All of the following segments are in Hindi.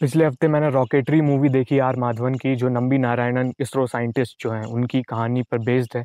पिछले हफ्ते मैंने रॉकेटरी मूवी देखी आर माधवन की जो नंबी नारायणन इसरो साइंटिस्ट जो हैं उनकी कहानी पर बेस्ड है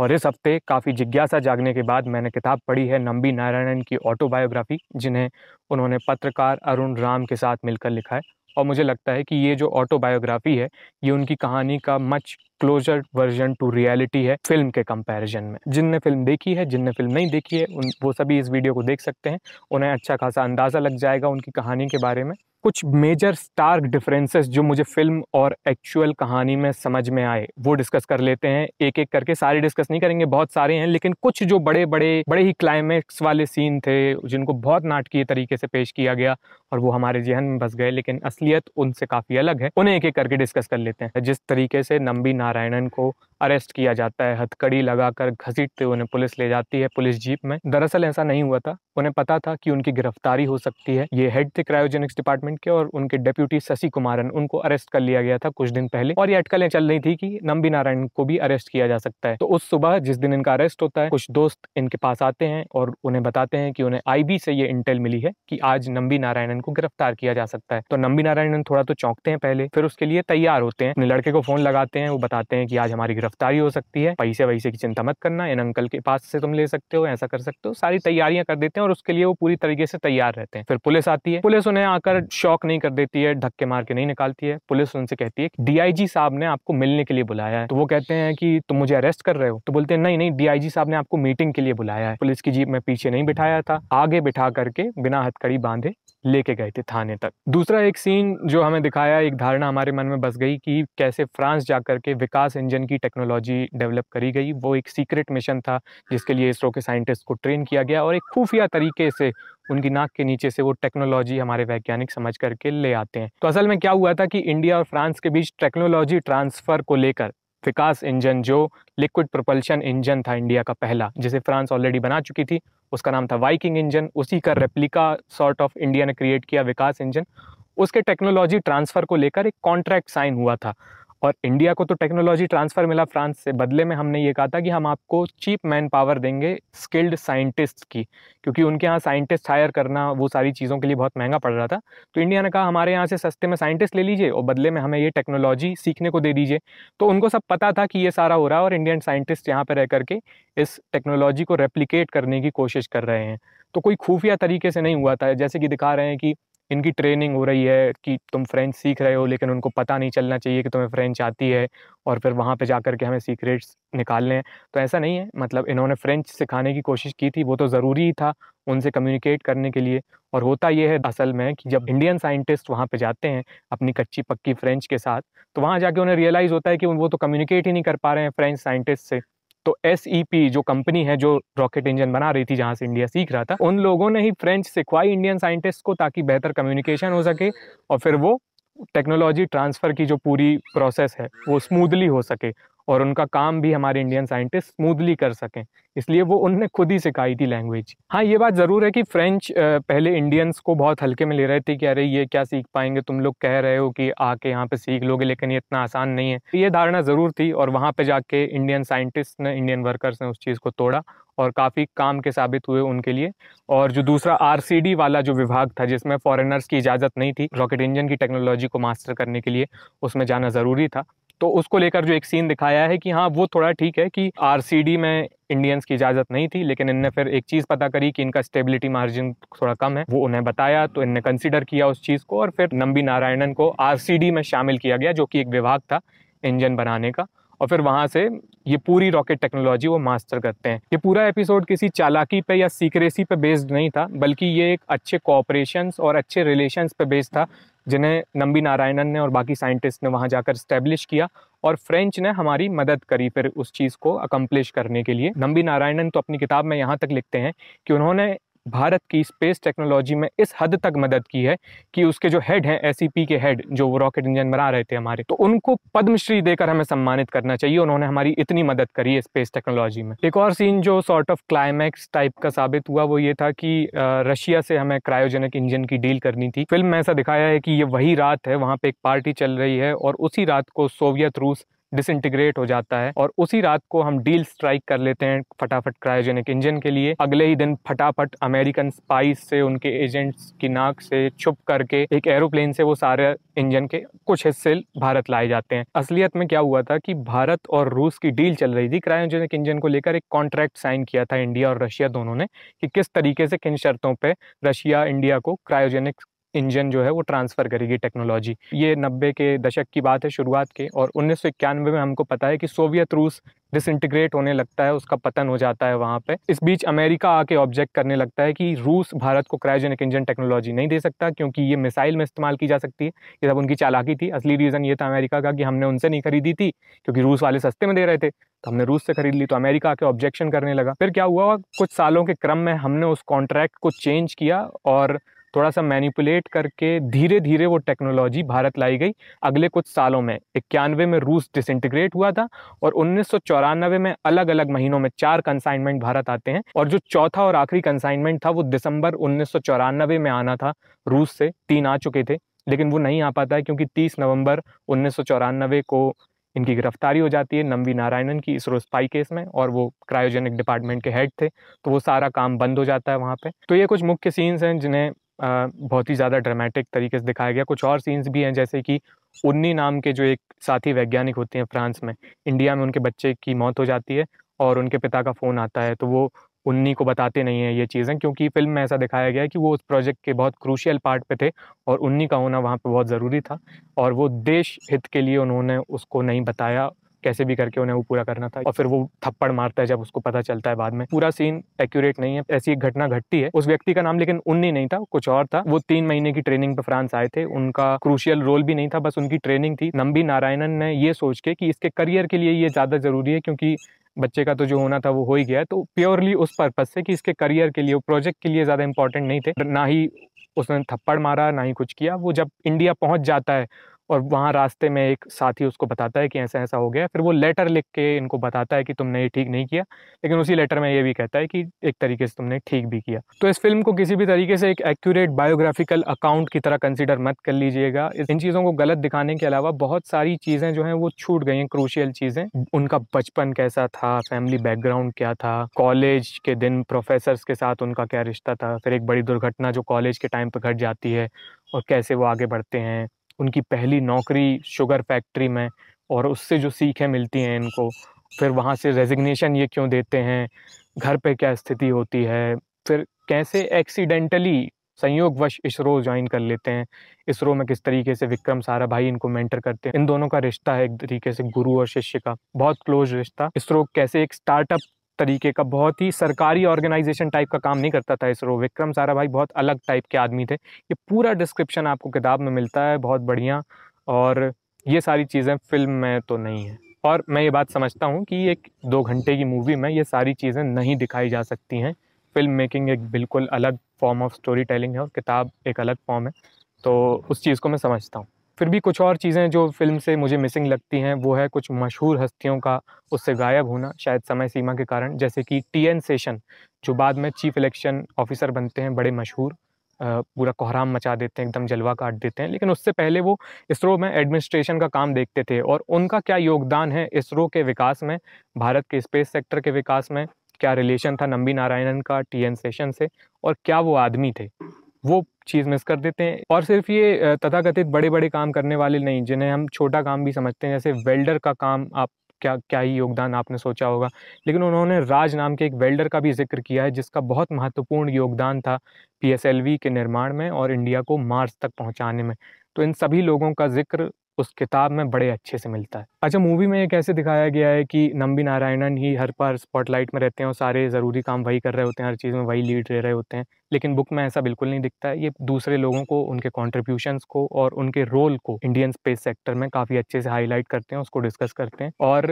और इस हफ्ते काफ़ी जिज्ञासा जागने के बाद मैंने किताब पढ़ी है नंबी नारायणन की ऑटोबायोग्राफी जिन्हें उन्होंने पत्रकार अरुण राम के साथ मिलकर लिखा है और मुझे लगता है कि ये जो ऑटोबायोग्राफी है ये उनकी कहानी का much closer version to reality है फिल्म के कंपैरिजन में जिनने फिल्म देखी है जिनने फिल्म नहीं देखी है उन वो सभी इस वीडियो को देख सकते हैं उन्हें अच्छा खासा अंदाज़ा लग जाएगा उनकी कहानी के बारे में कुछ मेजर स्टार्क डिफरेंसेस जो मुझे फिल्म और एक्चुअल कहानी में समझ में आए वो डिस्कस कर लेते हैं एक एक करके सारे डिस्कस नहीं करेंगे बहुत सारे हैं लेकिन कुछ जो बड़े बड़े बड़े ही क्लाइमैक्स वाले सीन थे जिनको बहुत नाटकीय तरीके से पेश किया गया और वो हमारे जहन में बस गए लेकिन असलियत उनसे काफ़ी अलग है उन्हें एक एक करके डिस्कस कर लेते हैं जिस तरीके से नंबी नार नारायणन को अरेस्ट किया जाता है हथकड़ी लगाकर घसीटते उन्हें पुलिस ले जाती है पुलिस जीप में दरअसल ऐसा नहीं हुआ था उन्हें पता था कि उनकी गिरफ्तारी हो सकती है ये हेड थे क्रायोजेनिक्स डिपार्टमेंट के और उनके डेप्यूटी शशि कुमारन उनको अरेस्ट कर लिया गया था कुछ दिन पहले और ये अटकलें चल रही थी कि नंबी नारायण को भी अरेस्ट किया जा सकता है तो उस सुबह जिस दिन इनका अरेस्ट होता है कुछ दोस्त इनके पास आते हैं और उन्हें बताते हैं कि उन्हें आईबी से ये इंटेल मिली है कि आज नंबी नारायणन को गिरफ्तार किया जा सकता है तो नंबी नारायणन थोड़ा तो चौंकते हैं पहले फिर उसके लिए तैयार होते हैं अपने लड़के को फोन लगाते हैं वो बताते हैं कि आज हमारी गिरफ्तार गिरफ्तारी हो सकती है पैसे वैसे की चिंता मत करना इन अंकल के पास से तुम ले सकते हो ऐसा कर सकते हो सारी तैयारियां कर देते हैं और उसके लिए वो पूरी तरीके से तैयार रहते हैं फिर पुलिस आती है पुलिस उन्हें आकर शॉक नहीं कर देती है धक्के मार के नहीं निकालती है पुलिस उनसे कहती है डीआईजी साहब ने आपको मिलने के लिए बुलाया है तो वो कहते हैं कि तुम मुझे अरेस्ट कर रहे हो तो बोलते हैं नहीं नहीं डीआईजी साहब ने आपको मीटिंग के लिए बुलाया है पुलिस की जीप में पीछे नहीं बिठाया था आगे बिठा करके बिना हथकड़ी बांधे लेके गए थे थाने तक दूसरा एक सीन जो हमें दिखाया एक धारणा हमारे मन में बस गई कि कैसे फ्रांस जा के विकास इंजन की टेक्नोलॉजी डेवलप करी गई वो एक सीक्रेट मिशन था जिसके लिए इसरो के साइंटिस्ट को ट्रेन किया गया और एक खुफिया तरीके से उनकी नाक के नीचे से वो टेक्नोलॉजी हमारे वैज्ञानिक समझ करके ले आते हैं तो असल में क्या हुआ था कि इंडिया और फ्रांस के बीच टेक्नोलॉजी ट्रांसफ़र को लेकर विकास इंजन जो लिक्विड प्रपल्शन इंजन था इंडिया का पहला जिसे फ्रांस ऑलरेडी बना चुकी थी उसका नाम था वाइकिंग इंजन उसी का रेप्लिका सॉर्ट ऑफ इंडिया ने क्रिएट किया विकास इंजन उसके टेक्नोलॉजी ट्रांसफ़र को लेकर एक कॉन्ट्रैक्ट साइन हुआ था और इंडिया को तो टेक्नोलॉजी ट्रांसफ़र मिला फ्रांस से बदले में हमने ये कहा था कि हम आपको चीप मैन पावर देंगे स्किल्ड साइंटिस्ट की क्योंकि उनके यहाँ साइंटिस्ट हायर करना वो सारी चीज़ों के लिए बहुत महंगा पड़ रहा था तो इंडिया ने कहा हमारे यहाँ से सस्ते में साइंटिस्ट ले लीजिए और बदले में हमें ये टेक्नोलॉजी सीखने को दे दीजिए तो उनको सब पता था कि ये सारा हो रहा है और इंडियन साइंटिस्ट यहाँ पर रह करके इस टेक्नोलॉजी को रेप्लीकेट करने की कोशिश कर रहे हैं तो कोई खुफिया तरीके से नहीं हुआ था जैसे कि दिखा रहे हैं कि इनकी ट्रेनिंग हो रही है कि तुम फ्रेंच सीख रहे हो लेकिन उनको पता नहीं चलना चाहिए कि तुम्हें फ्रेंच आती है और फिर वहाँ पे जा के हमें सीक्रेट्स निकालने हैं तो ऐसा नहीं है मतलब इन्होंने फ्रेंच सिखाने की कोशिश की थी वो तो ज़रूरी ही था उनसे कम्युनिकेट करने के लिए और होता यह है असल में कि जब इंडियन साइंटिस्ट वहाँ पर जाते हैं अपनी कच्ची पक्की फ्रेंच के साथ तो वहाँ जाके उन्हें रियलाइज़ होता है कि वो तो कम्युनिकेट ही नहीं कर पा रहे हैं फ्रेंच साइंटिस्ट से तो एस e जो कंपनी है जो रॉकेट इंजन बना रही थी जहाँ से इंडिया सीख रहा था उन लोगों ने ही फ्रेंच सिखवाई इंडियन साइंटिस्ट को ताकि बेहतर कम्युनिकेशन हो सके और फिर वो टेक्नोलॉजी ट्रांसफ़र की जो पूरी प्रोसेस है वो स्मूथली हो सके और उनका काम भी हमारे इंडियन साइंटिस्ट स्मूथली कर सकें इसलिए वो उनने खुद ही सिखाई थी लैंग्वेज हाँ ये बात ज़रूर है कि फ्रेंच पहले इंडियंस को बहुत हल्के में ले रहे थे कि अरे ये क्या सीख पाएंगे तुम लोग कह रहे हो कि आके यहाँ पे सीख लोगे लेकिन ये इतना आसान नहीं है ये धारणा ज़रूर थी और वहाँ पे जाके इंडियन साइंटिस्ट ने इंडियन वर्कर्स ने उस चीज़ को तोड़ा और काफ़ी काम के साबित हुए उनके लिए और जो दूसरा आर वाला जो विभाग था जिसमें फॉरेनर्स की इजाज़त नहीं थी रॉकेट इंजन की टेक्नोलॉजी को मास्टर करने के लिए उसमें जाना ज़रूरी था तो उसको लेकर जो एक सीन दिखाया है कि हाँ वो थोड़ा ठीक है कि आर में इंडियंस की इजाज़त नहीं थी लेकिन इनने फिर एक चीज़ पता करी कि इनका स्टेबिलिटी मार्जिन थोड़ा कम है वो उन्हें बताया तो इनने कंसिडर किया उस चीज़ को और फिर नंबी नारायणन को आर में शामिल किया गया जो कि एक विभाग था इंजन बनाने का और फिर वहाँ से ये पूरी रॉकेट टेक्नोलॉजी वो मास्टर करते हैं ये पूरा एपिसोड किसी चालाकी पे या सीक्रेसी पे बेस्ड नहीं था बल्कि ये एक अच्छे कॉपरेशन और अच्छे रिलेशंस पे बेस्ड था जिन्हें नंबी नारायणन ने और बाकी साइंटिस्ट ने वहाँ जाकर स्टैब्लिश किया और फ्रेंच ने हमारी मदद करी फिर उस चीज़ को अकम्पलिश करने के लिए नंबी नारायणन तो अपनी किताब में यहाँ तक लिखते हैं कि उन्होंने भारत की स्पेस टेक्नोलॉजी में इस हद तक मदद की है कि उसके जो हेड हैं एस e के हेड जो वो रॉकेट इंजन बना रहे थे हमारे तो उनको पद्मश्री देकर हमें सम्मानित करना चाहिए उन्होंने हमारी इतनी मदद करी है स्पेस टेक्नोलॉजी में एक और सीन जो सॉर्ट ऑफ क्लाइमैक्स टाइप का साबित हुआ वो ये था कि रशिया से हमें क्रायोजेनिक इंजन की डील करनी थी फिल्म में ऐसा दिखाया है कि ये वही रात है वहाँ पे एक पार्टी चल रही है और उसी रात को सोवियत रूस डिसइंटीग्रेट हो जाता है और उसी रात को हम डील स्ट्राइक कर लेते हैं फटाफट क्रायोजेनिक इंजन के लिए अगले ही दिन फटाफट अमेरिकन स्पाइस से उनके एजेंट्स की नाक से छुप करके एक एरोप्लेन से वो सारे इंजन के कुछ हिस्से भारत लाए जाते हैं असलियत में क्या हुआ था कि भारत और रूस की डील चल रही थी क्रायोजेनिक इंजन को लेकर एक कॉन्ट्रैक्ट साइन किया था इंडिया और रशिया दोनों ने कि किस तरीके से किन शर्तों पर रशिया इंडिया को क्रायोजेनिक इंजन जो है वो ट्रांसफ़र करेगी टेक्नोलॉजी ये नब्बे के दशक की बात है शुरुआत के और उन्नीस में हमको पता है कि सोवियत रूस डिसइंटीग्रेट होने लगता है उसका पतन हो जाता है वहाँ पे इस बीच अमेरिका आके ऑब्जेक्ट करने लगता है कि रूस भारत को क्रायोजेनिक इंजन टेक्नोलॉजी नहीं दे सकता क्योंकि ये मिसाइल में इस्तेमाल की जा सकती है ये सब उनकी चालाकी थी असली रीज़न ये था अमेरिका का कि हमने उनसे नहीं खरीदी थी क्योंकि रूस वाले सस्ते में दे रहे थे तो हमने रूस से खरीद ली तो अमेरिका आके ऑब्जेक्शन करने लगा फिर क्या हुआ कुछ सालों के क्रम में हमने उस कॉन्ट्रैक्ट को चेंज किया और थोड़ा सा मैनिपुलेट करके धीरे धीरे वो टेक्नोलॉजी भारत लाई गई अगले कुछ सालों में इक्यानवे में रूस डिसइंटीग्रेट हुआ था और उन्नीस में अलग अलग महीनों में चार कंसाइनमेंट भारत आते हैं और जो चौथा और आखिरी कंसाइनमेंट था वो दिसंबर उन्नीस में आना था रूस से तीन आ चुके थे लेकिन वो नहीं आ पाता है क्योंकि 30 नवंबर उन्नीस को इनकी गिरफ्तारी हो जाती है नमवी नारायणन की इसरो स्पाई केस में और वो क्रायोजेनिक डिपार्टमेंट के हेड थे तो वो सारा काम बंद हो जाता है वहाँ पे तो ये कुछ मुख्य सीन्स हैं जिन्हें बहुत ही ज़्यादा ड्रामेटिक तरीके से दिखाया गया कुछ और सीन्स भी हैं जैसे कि उन्नी नाम के जो एक साथी वैज्ञानिक होते हैं फ्रांस में इंडिया में उनके बच्चे की मौत हो जाती है और उनके पिता का फ़ोन आता है तो वो उन्नी को बताते नहीं हैं ये चीज़ें क्योंकि फिल्म में ऐसा दिखाया गया है कि वो उस प्रोजेक्ट के बहुत क्रूशियल पार्ट पे थे और उन्नी का होना वहाँ पे बहुत ज़रूरी था और वो देश हित के लिए उन्होंने उसको नहीं बताया कैसे भी करके उन्हें वो पूरा करना था और फिर वो थप्पड़ मारता है जब उसको पता चलता है बाद में पूरा सीन एक्यूरेट नहीं है ऐसी एक घटना घटती है उस व्यक्ति का नाम लेकिन उन्नी नहीं था कुछ और था वो तीन महीने की ट्रेनिंग पे फ्रांस आए थे उनका क्रूशियल रोल भी नहीं था बस उनकी ट्रेनिंग थी नंबी नारायणन ने ये सोच के कि इसके करियर के लिए ये ज़्यादा ज़रूरी है क्योंकि बच्चे का तो जो होना था वो हो ही गया तो प्योरली उस पर्पज से कि इसके करियर के लिए प्रोजेक्ट के लिए ज़्यादा इंपॉर्टेंट नहीं थे ना ही उसने थप्पड़ मारा ना ही कुछ किया वो जब इंडिया पहुंच जाता है और वहाँ रास्ते में एक साथी उसको बताता है कि ऐसा ऐसा हो गया फिर वो लेटर लिख के इनको बताता है कि तुमने ये ठीक नहीं किया लेकिन उसी लेटर में ये भी कहता है कि एक तरीके से तुमने ठीक भी किया तो इस फिल्म को किसी भी तरीके से एक एक्यूरेट बायोग्राफिकल अकाउंट की तरह कंसिडर मत कर लीजिएगा इन चीज़ों को गलत दिखाने के अलावा बहुत सारी चीज़ें जो हैं वो छूट गई हैं क्रूशियल चीज़ें उनका बचपन कैसा था फैमिली बैकग्राउंड क्या था कॉलेज के दिन प्रोफेसर्स के साथ उनका क्या रिश्ता था फिर एक बड़ी दुर्घटना जो कॉलेज के टाइम पर घट जाती है और कैसे वो आगे बढ़ते हैं उनकी पहली नौकरी शुगर फैक्ट्री में और उससे जो सीखें मिलती हैं इनको फिर वहाँ से रेजिग्नेशन ये क्यों देते हैं घर पे क्या स्थिति होती है फिर कैसे एक्सीडेंटली संयोगवश इसरो ज्वाइन कर लेते हैं इसरो में किस तरीके से विक्रम सारा भाई इनको मेंटर करते हैं इन दोनों का रिश्ता है एक तरीके से गुरु और शिष्य का बहुत क्लोज रिश्ता इसरो कैसे एक स्टार्टअप तरीके का बहुत ही सरकारी ऑर्गेनाइजेशन टाइप का काम नहीं करता था इसरो विक्रम सारा भाई बहुत अलग टाइप के आदमी थे ये पूरा डिस्क्रिप्शन आपको किताब में मिलता है बहुत बढ़िया और ये सारी चीज़ें फिल्म में तो नहीं है और मैं ये बात समझता हूँ कि एक दो घंटे की मूवी में ये सारी चीज़ें नहीं दिखाई जा सकती हैं फिल्म मेकिंग एक बिल्कुल अलग फॉर्म ऑफ स्टोरी टेलिंग है और किताब एक अलग फॉर्म है तो उस चीज़ को मैं समझता हूँ फिर भी कुछ और चीज़ें जो फिल्म से मुझे मिसिंग लगती हैं वो है कुछ मशहूर हस्तियों का उससे गायब होना शायद समय सीमा के कारण जैसे कि टी एन सेशन जो बाद में चीफ इलेक्शन ऑफिसर बनते हैं बड़े मशहूर पूरा कोहराम मचा देते हैं एकदम जलवा काट देते हैं लेकिन उससे पहले वो इसरो में एडमिनिस्ट्रेशन का काम देखते थे और उनका क्या योगदान है इसरो के विकास में भारत के स्पेस सेक्टर के विकास में क्या रिलेशन था नम्बी नारायणन का टी एन सेशन से और क्या वो आदमी थे वो चीज़ मिस कर देते हैं और सिर्फ ये तथाकथित बड़े बड़े काम करने वाले नहीं जिन्हें हम छोटा काम भी समझते हैं जैसे वेल्डर का काम आप क्या क्या ही योगदान आपने सोचा होगा लेकिन उन्होंने राज नाम के एक वेल्डर का भी जिक्र किया है जिसका बहुत महत्वपूर्ण योगदान था पी के निर्माण में और इंडिया को मार्स तक पहुँचाने में तो इन सभी लोगों का जिक्र उस किताब में बड़े अच्छे से मिलता है अच्छा मूवी में ये कैसे दिखाया गया है कि नम्बी नारायणन ही हर पर स्पॉटलाइट में रहते हैं और सारे ज़रूरी काम वही कर रहे होते हैं हर चीज़ में वही लीड ले रहे होते हैं लेकिन बुक में ऐसा बिल्कुल नहीं दिखता है ये दूसरे लोगों को उनके कॉन्ट्रीब्यूशंस को और उनके रोल को इंडियन स्पेस सेक्टर में काफ़ी अच्छे से हाईलाइट करते हैं उसको डिस्कस करते हैं और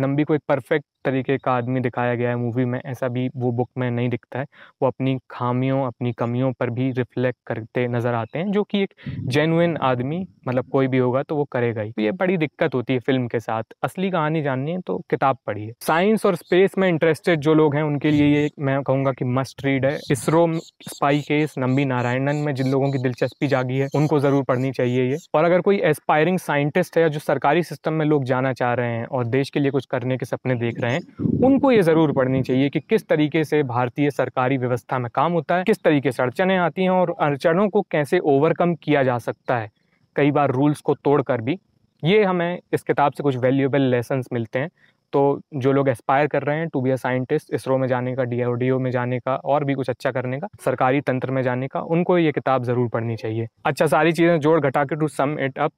नम्बी को एक परफेक्ट तरीके का आदमी दिखाया गया है मूवी में ऐसा भी वो बुक में नहीं दिखता है वो अपनी खामियों अपनी कमियों पर भी रिफ्लेक्ट करते नज़र आते हैं जो कि एक जेनुइन आदमी मतलब कोई भी होगा तो वो करेगा ही तो ये बड़ी दिक्कत होती है फिल्म के साथ असली कहानी जाननी है तो किताब पढ़िए साइंस और स्पेस में इंटरेस्टेड जो लोग हैं उनके लिए ये मैं कहूंगा कि मस्ट रीड है इसरो स्पाई केस नंबी नारायणन में जिन लोगों की दिलचस्पी जागी है उनको ज़रूर पढ़नी चाहिए ये और अगर कोई एस्पायरिंग साइंटिस्ट है जो सरकारी सिस्टम में लोग जाना चाह रहे हैं और देश के लिए कुछ करने के सपने देख रहे हैं उनको ये ज़रूर पढ़नी चाहिए कि किस तरीके से भारतीय सरकारी व्यवस्था में काम होता है किस तरीके से अड़चने आती हैं और अड़चनों को कैसे ओवरकम किया जा सकता है कई बार रूल्स को तोड़कर भी ये हमें इस किताब से कुछ वैल्यूएबल लेसन्स मिलते हैं तो जो लोग एस्पायर कर रहे हैं to be a scientist ISRO में जाने का डी में जाने का और भी कुछ अच्छा करने का सरकारी तंत्र में जाने का उनको ये किताब ज़रूर पढ़नी चाहिए अच्छा सारी चीज़ें जोड़ घटा के टू सम इट अप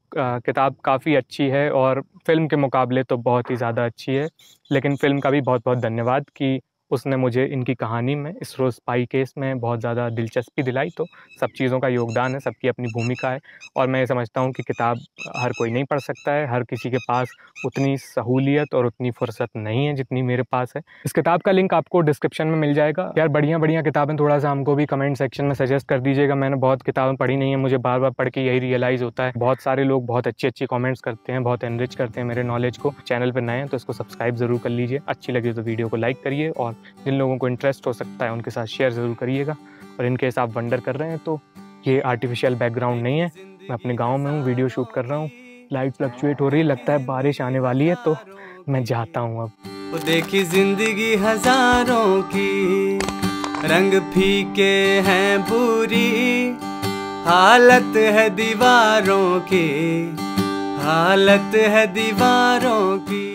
किताब काफ़ी अच्छी है और फिल्म के मुकाबले तो बहुत ही ज़्यादा अच्छी है लेकिन फिल्म का भी बहुत बहुत धन्यवाद कि उसने मुझे इनकी कहानी में इसरो स्पाई केस में बहुत ज़्यादा दिलचस्पी दिलाई तो सब चीज़ों का योगदान है सबकी अपनी भूमिका है और मैं ये समझता हूँ कि किताब हर कोई नहीं पढ़ सकता है हर किसी के पास उतनी सहूलियत और उतनी फुर्सत नहीं है जितनी मेरे पास है इस किताब का लिंक आपको डिस्क्रिप्शन में मिल जाएगा यार बढ़िया बढ़िया किताबें थोड़ा सा हमको भी कमेंट सेक्शन में सजेस्ट कर दीजिएगा मैंने बहुत किताबें पढ़ी नहीं है मुझे बार बार पढ़ के यही रियलाइज़ होता है बहुत सारे लोग बहुत अच्छी अच्छी कॉमेंट्स करते हैं बहुत एनरिच करते हैं मेरे नॉलेज को चैनल पर नए हैं तो इसको सब्सक्राइब ज़रूर कर लीजिए अच्छी लगी तो वीडियो को लाइक करिए और जिन लोगों को इंटरेस्ट हो सकता है उनके साथ शेयर ज़रूर करिएगा और इनके केस आप वंडर कर रहे हैं तो ये आर्टिफिशियल बैकग्राउंड नहीं है मैं अपने गाँव में हूँ वीडियो शूट कर रहा हूँ लाइट फ्लक्चुएट हो रही लगता है बारिश आने वाली है तो मैं जाता हूँ अब देखी जिंदगी हजारों की रंग फीके हैं बुरी हालत है दीवारों की हालत है दीवारों की